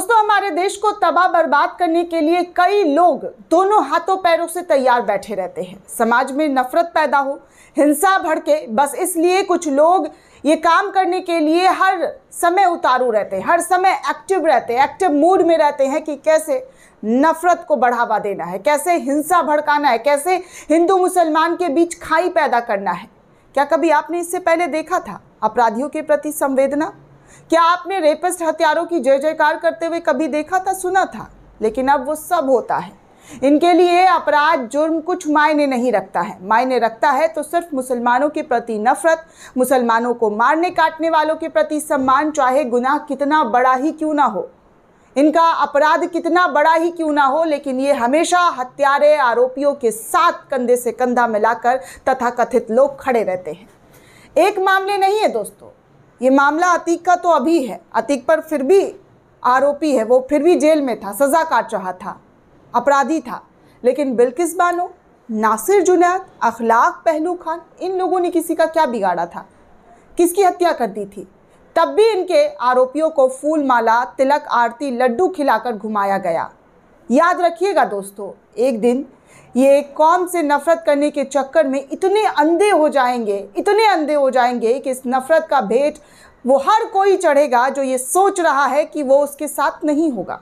दोस्तों हमारे देश को तबाह बर्बाद करने के लिए कई लोग दोनों हाथों पैरों से तैयार बैठे रहते हैं समाज में नफरत पैदा हो हिंसा भड़के बस इसलिए कुछ लोग ये काम करने के लिए हर समय उतारू रहते हैं हर समय एक्टिव रहते हैं एक्टिव मूड में रहते हैं कि कैसे नफरत को बढ़ावा देना है कैसे हिंसा भड़काना है कैसे हिंदू मुसलमान के बीच खाई पैदा करना है क्या कभी आपने इससे पहले देखा था अपराधियों के प्रति संवेदना क्या आपने रेपिस्ट हथियारों की जय जयकार करते हुए कभी देखा था सुना था लेकिन अब वो सब होता है इनके लिए अपराध जुर्म कुछ मायने नहीं रखता है मायने रखता है तो सिर्फ मुसलमानों के प्रति नफरत मुसलमानों को मारने काटने वालों के प्रति सम्मान चाहे गुनाह कितना बड़ा ही क्यों ना हो इनका अपराध कितना बड़ा ही क्यों ना हो लेकिन ये हमेशा हत्यारे आरोपियों के साथ कंधे से कंधा मिलाकर तथाकथित लोग खड़े रहते हैं एक मामले नहीं है दोस्तों ये मामला अतीक का तो अभी है अतीक पर फिर भी आरोपी है वो फिर भी जेल में था सज़ा काट रहा था अपराधी था लेकिन बिल्किस बानो नासिर जुनैद अखलाक पहलू खान इन लोगों ने किसी का क्या बिगाड़ा था किसकी हत्या कर दी थी तब भी इनके आरोपियों को फूल माला तिलक आरती लड्डू खिलाकर घुमाया गया याद रखिएगा दोस्तों एक दिन ये कौम से नफ़रत करने के चक्कर में इतने अंधे हो जाएंगे इतने अंधे हो जाएंगे कि इस नफ़रत का भेंट वो हर कोई चढ़ेगा जो ये सोच रहा है कि वो उसके साथ नहीं होगा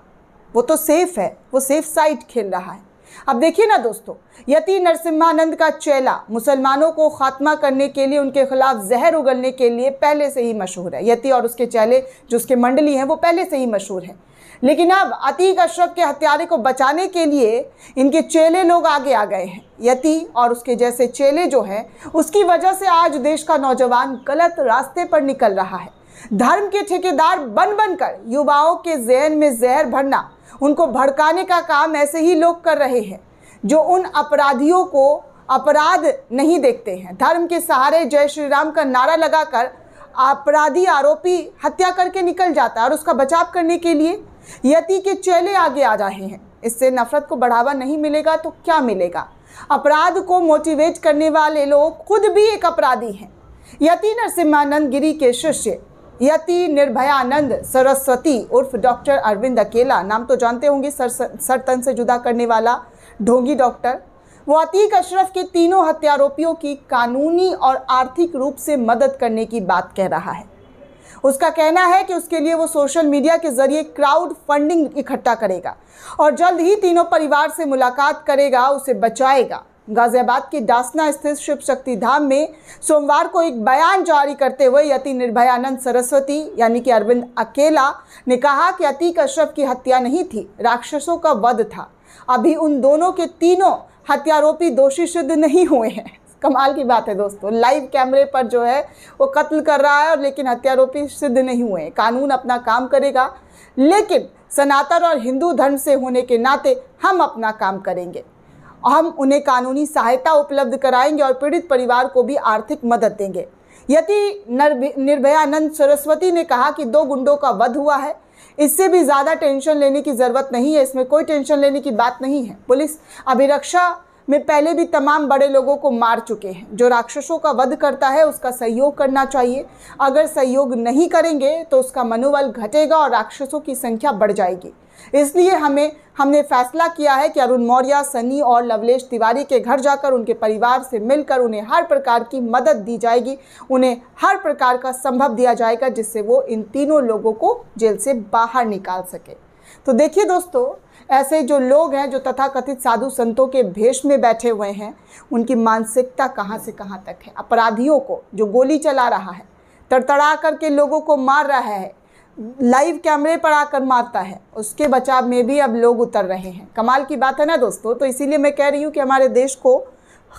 वो तो सेफ़ है वो सेफ़ साइड खेल रहा है अब देखिए ना दोस्तों यति नरसिम्हानंद का चेला मुसलमानों को खात्मा करने के लिए उनके खिलाफ जहर उगलने के लिए पहले से ही मशहूर है यति और उसके चेले जो उसके मंडली हैं वो पहले से ही मशहूर हैं लेकिन अब अतीक अशरफ के हत्यारे को बचाने के लिए इनके चेले लोग आगे आ गए हैं यति और उसके जैसे चेले जो हैं उसकी वजह से आज देश का नौजवान गलत रास्ते पर निकल रहा है धर्म के ठेकेदार बन बन कर युवाओं के जहन में जहर भरना उनको भड़काने का काम ऐसे ही लोग कर रहे हैं जो उन अपराधियों को अपराध नहीं देखते हैं धर्म के सहारे जय श्री राम का नारा लगाकर अपराधी आरोपी हत्या करके निकल जाता है और उसका बचाव करने के लिए यति के चेले आगे आ रहे हैं इससे नफरत को बढ़ावा नहीं मिलेगा तो क्या मिलेगा अपराध को मोटिवेट करने वाले लोग खुद भी एक अपराधी हैं यति नरसिम्हानंद गिरी के शिष्य यति निर्भयानंद सरस्वती उर्फ डॉक्टर अरविंद अकेला नाम तो जानते होंगे सर सरतन से जुदा करने वाला ढोंगी डॉक्टर वो अतीक अशरफ के तीनों हत्यारोपियों की कानूनी और आर्थिक रूप से मदद करने की बात कह रहा है उसका कहना है कि उसके लिए वो सोशल मीडिया के जरिए क्राउड फंडिंग इकट्ठा करेगा और जल्द ही तीनों परिवार से मुलाकात करेगा उसे बचाएगा गाजियाबाद के डासना स्थित शिव शक्ति धाम में सोमवार को एक बयान जारी करते हुए यति निर्भयानंद सरस्वती यानी कि अरविंद अकेला ने कहा कि अतीक अशरफ की हत्या नहीं थी राक्षसों का वध था अभी उन दोनों के तीनों हत्यारोपी दोषी सिद्ध नहीं हुए हैं कमाल की बात है दोस्तों लाइव कैमरे पर जो है वो कत्ल कर रहा है और लेकिन हत्यारोपी सिद्ध नहीं हुए हैं कानून अपना काम करेगा लेकिन सनातन और हिंदू धर्म से होने के नाते हम अपना काम करेंगे हम उन्हें कानूनी सहायता उपलब्ध कराएंगे और पीड़ित परिवार को भी आर्थिक मदद देंगे यदि निर्भयानंद सरस्वती ने कहा कि दो गुंडों का वध हुआ है इससे भी ज़्यादा टेंशन लेने की ज़रूरत नहीं है इसमें कोई टेंशन लेने की बात नहीं है पुलिस अभिरक्षा में पहले भी तमाम बड़े लोगों को मार चुके हैं जो राक्षसों का वध करता है उसका सहयोग करना चाहिए अगर सहयोग नहीं करेंगे तो उसका मनोबल घटेगा और राक्षसों की संख्या बढ़ जाएगी इसलिए हमें हमने फैसला किया है कि अरुण मौर्य सनी और लवलेश तिवारी के घर जाकर उनके परिवार से मिलकर उन्हें हर प्रकार की मदद दी जाएगी उन्हें हर प्रकार का संभव दिया जाएगा जिससे वो इन तीनों लोगों को जेल से बाहर निकाल सके तो देखिए दोस्तों ऐसे जो लोग हैं जो तथाकथित साधु संतों के भेष में बैठे हुए हैं उनकी मानसिकता कहाँ से कहाँ तक है अपराधियों को जो गोली चला रहा है तड़तड़ा करके लोगों को मार रहा है लाइव कैमरे पर आकर मारता है उसके बचाव में भी अब लोग उतर रहे हैं कमाल की बात है ना दोस्तों तो इसीलिए मैं कह रही हूँ कि हमारे देश को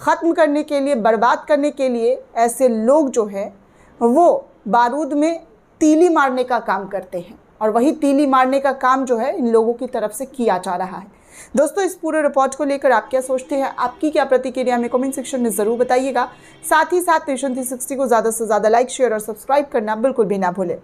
ख़त्म करने के लिए बर्बाद करने के लिए ऐसे लोग जो है वो बारूद में तीली मारने का काम करते हैं और वही तीली मारने का काम जो है इन लोगों की तरफ से किया जा रहा है दोस्तों इस पूरे रिपोर्ट को लेकर आप क्या सोचते हैं आपकी क्या प्रतिक्रिया हमें कमेंट सेक्शन में ज़रूर बताइएगा साथ ही साथ नेशन थ्री सिक्सटी को ज़्यादा से ज़्यादा लाइक शेयर और सब्सक्राइब करना बिल्कुल भी ना भूलें